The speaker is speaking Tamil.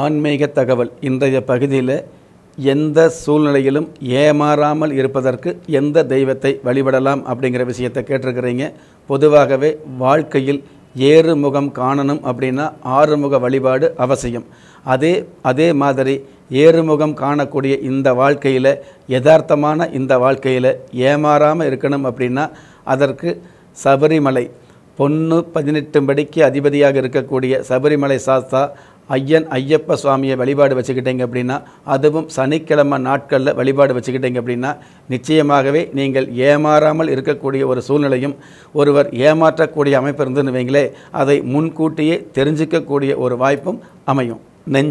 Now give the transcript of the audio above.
ஆன்மீக தகவல் இன்றைய பகுதியில் எந்த சூழ்நிலையிலும் ஏமாறாமல் இருப்பதற்கு எந்த தெய்வத்தை வழிபடலாம் அப்படிங்கிற விஷயத்தை கேட்டிருக்கிறீங்க பொதுவாகவே வாழ்க்கையில் ஏறுமுகம் காணணும் அப்படின்னா ஆறுமுக வழிபாடு அவசியம் அதே அதே மாதிரி ஏறுமுகம் காணக்கூடிய இந்த வாழ்க்கையில் யதார்த்தமான இந்த வாழ்க்கையில் ஏமாறாமல் இருக்கணும் அப்படின்னா அதற்கு சபரிமலை பொண்ணு பதினெட்டு படிக்கு அதிபதியாக இருக்கக்கூடிய சபரிமலை சாஸ்தா ஐயன் ஐயப்ப சுவாமியை வழிபாடு வச்சுக்கிட்டீங்க அப்படின்னா அதுவும் சனிக்கிழமை நாட்களில் வழிபாடு வச்சுக்கிட்டீங்க அப்படின்னா நிச்சயமாகவே நீங்கள் ஏமாறாமல் இருக்கக்கூடிய ஒரு சூழ்நிலையும் ஒருவர் ஏமாற்றக்கூடிய அமைப்பு இருந்துன்னு வைங்களே அதை முன்கூட்டியே தெரிஞ்சிக்கக்கூடிய ஒரு வாய்ப்பும் அமையும் நெஞ்சு